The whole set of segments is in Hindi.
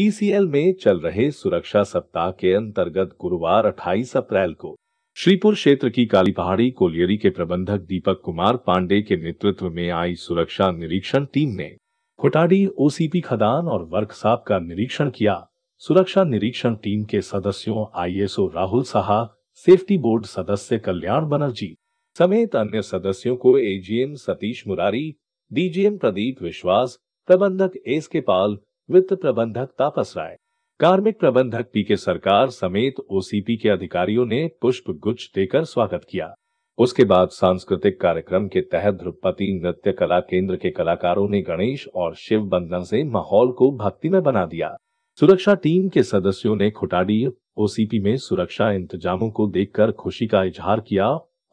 ईसीएल e में चल रहे सुरक्षा सप्ताह के अंतर्गत गुरुवार 28 अप्रैल को श्रीपुर क्षेत्र की काली पहाड़ी कोलियरी के प्रबंधक दीपक कुमार पांडे के नेतृत्व में आई सुरक्षा निरीक्षण टीम ने खुटाडी ओसीपी खदान और वर्कशॉप का निरीक्षण किया सुरक्षा निरीक्षण टीम के सदस्यों ISO Rahul Saha safety board सदस्य कल्याण बनर्जी समेत अन्य सदस्यों को एजीएम सतीश मुरारी डीजीएम प्रदीप विश्वास प्रबंधक एस के पाल वित्त प्रबंधक तापस राय कार्मिक प्रबंधक पी के सरकार समेत ओसीपी के अधिकारियों ने पुष्प गुच्छ देकर स्वागत किया उसके बाद सांस्कृतिक कार्यक्रम के तहत ध्रुपति नृत्य कला केंद्र के कलाकारों ने गणेश और शिव बंधन से माहौल को भक्तिमय बना दिया सुरक्षा टीम के सदस्यों ने खुटाडी ओसीपी में सुरक्षा इंतजामों को देखकर खुशी का इजहार किया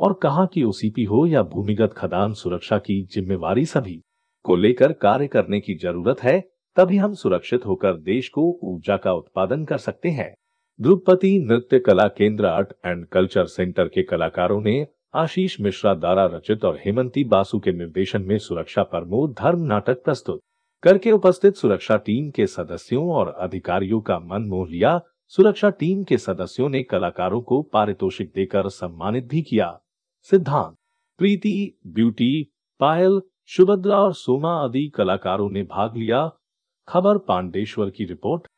और कहा कि ओसीपी हो या भूमिगत खदान सुरक्षा की जिम्मेवारी सभी को लेकर कार्य करने की जरूरत है तभी हम सुरक्षित होकर देश को ऊर्जा का उत्पादन कर सकते हैं द्रुपति नृत्य कला केंद्र आर्ट एंड कल्चर सेंटर के कलाकारों ने आशीष मिश्रा द्वारा रचित और हेमंती बासु के निर्देशन में सुरक्षा प्रमोद धर्म नाटक प्रस्तुत करके उपस्थित सुरक्षा टीम के सदस्यों और अधिकारियों का मन मोह लिया सुरक्षा टीम के सदस्यों ने कलाकारों को पारितोषिक देकर सम्मानित भी किया सिद्धांत प्रीति ब्यूटी पायल सुभद्रा और सोमा आदि कलाकारों ने भाग लिया खबर पांडेश्वर की रिपोर्ट